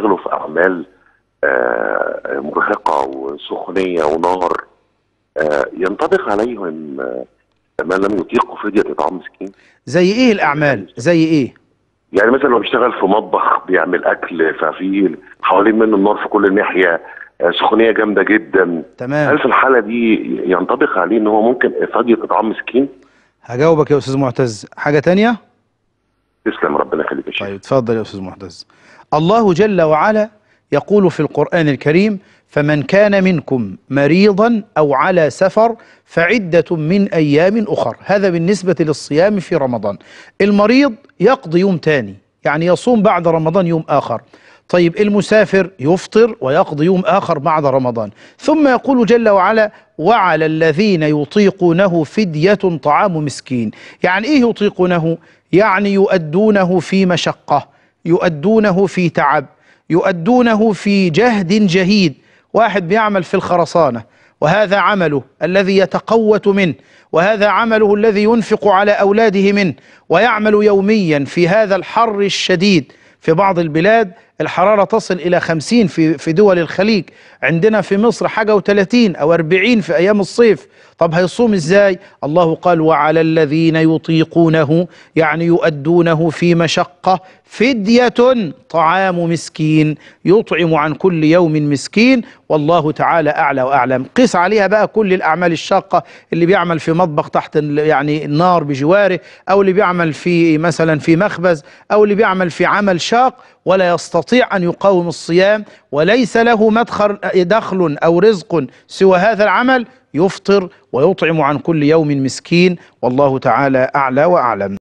بيشتغلوا في اعمال آه، مرهقه وسخونيه ونار آه، ينطبق عليهم آه، ما لم يطيقوا فديه اطعام مسكين زي ايه الاعمال يعني زي ايه يعني مثلا لو بيشتغل في مطبخ بيعمل اكل ففي حوالين منه النار في كل ناحيه سخونيه جامده جدا تمام هل في الحاله دي ينطبق عليه ان هو ممكن فديه اطعام مسكين؟ هجاوبك يا استاذ معتز حاجه ثانيه تسلم ربنا يخليك يا شيخ طيب اتفضل يا استاذ محدث الله جل وعلا يقول في القرآن الكريم فمن كان منكم مريضا أو على سفر فعدة من أيام أخر هذا بالنسبة للصيام في رمضان المريض يقضي يوم ثاني يعني يصوم بعد رمضان يوم آخر طيب المسافر يفطر ويقضي يوم آخر بعد رمضان ثم يقول جل وعلا وعلى الذين يطيقونه فدية طعام مسكين يعني إيه يطيقونه؟ يعني يؤدونه في مشقة يؤدونه في تعب يؤدونه في جهد جهيد واحد بيعمل في الخرسانة وهذا عمله الذي يتقوت منه وهذا عمله الذي ينفق على أولاده منه ويعمل يوميا في هذا الحر الشديد في بعض البلاد الحرارة تصل إلى 50 في في دول الخليج عندنا في مصر حاجة و30 أو 40 في أيام الصيف طب هيصوم إزاي الله قال وعلى الذين يطيقونه يعني يؤدونه في مشقة فدية طعام مسكين يطعم عن كل يوم مسكين والله تعالى أعلى وأعلم قيس عليها بقى كل الأعمال الشاقة اللي بيعمل في مطبخ تحت يعني النار بجواره أو اللي بيعمل في مثلا في مخبز أو اللي بيعمل في عمل شاق ولا يستطيع أن يقاوم الصيام وليس له مدخل دخل أو رزق سوى هذا العمل يفطر ويطعم عن كل يوم مسكين والله تعالى أعلى وأعلم